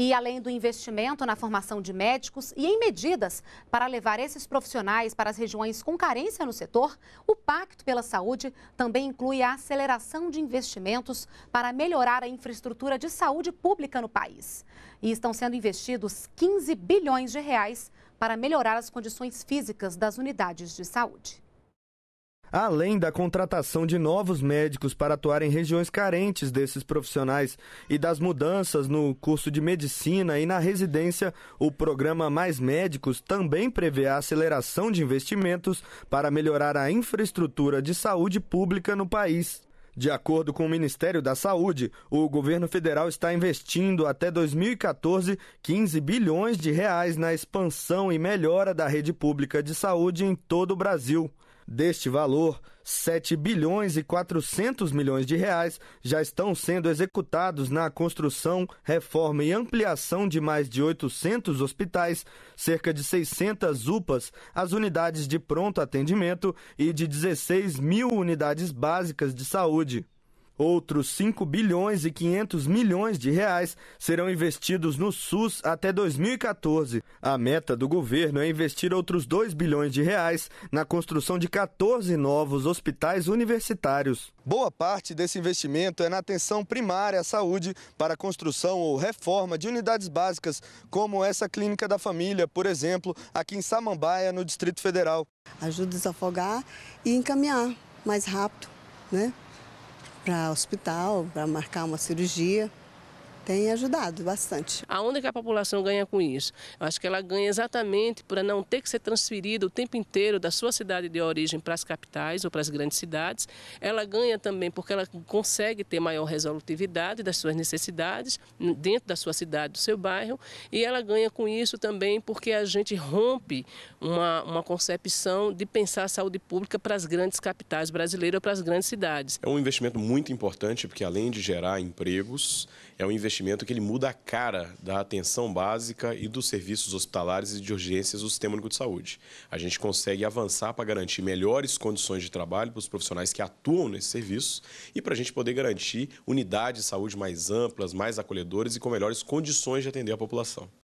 e além do investimento na formação de médicos e em medidas para levar esses profissionais para as regiões com carência no setor, o Pacto pela Saúde também inclui a aceleração de investimentos para melhorar a infraestrutura de saúde pública no país. E estão sendo investidos 15 bilhões de reais para melhorar as condições físicas das unidades de saúde além da contratação de novos médicos para atuar em regiões carentes desses profissionais e das mudanças no curso de medicina e na residência, o programa Mais Médicos também prevê a aceleração de investimentos para melhorar a infraestrutura de saúde pública no país. De acordo com o Ministério da Saúde, o governo federal está investindo até 2014 15 bilhões de reais na expansão e melhora da rede pública de saúde em todo o Brasil. Deste valor, 7 bilhões e 400 milhões de reais já estão sendo executados na construção, reforma e ampliação de mais de 800 hospitais, cerca de 600 UPAs, as unidades de pronto atendimento e de 16 mil unidades básicas de saúde. Outros 5 bilhões e 500 milhões de reais serão investidos no SUS até 2014. A meta do governo é investir outros 2 bilhões de reais na construção de 14 novos hospitais universitários. Boa parte desse investimento é na atenção primária à saúde para a construção ou reforma de unidades básicas, como essa clínica da família, por exemplo, aqui em Samambaia, no Distrito Federal. Ajuda a desafogar e encaminhar mais rápido, né? para hospital, para marcar uma cirurgia tem ajudado bastante. Aonde que a população ganha com isso? Eu acho que ela ganha exatamente para não ter que ser transferida o tempo inteiro da sua cidade de origem para as capitais ou para as grandes cidades. Ela ganha também porque ela consegue ter maior resolutividade das suas necessidades dentro da sua cidade, do seu bairro, e ela ganha com isso também porque a gente rompe uma, uma concepção de pensar a saúde pública para as grandes capitais brasileiras ou para as grandes cidades. É um investimento muito importante porque além de gerar empregos, é um investimento investimento que ele muda a cara da atenção básica e dos serviços hospitalares e de urgências do Sistema Único de Saúde. A gente consegue avançar para garantir melhores condições de trabalho para os profissionais que atuam nesses serviços e para a gente poder garantir unidades de saúde mais amplas, mais acolhedoras e com melhores condições de atender a população.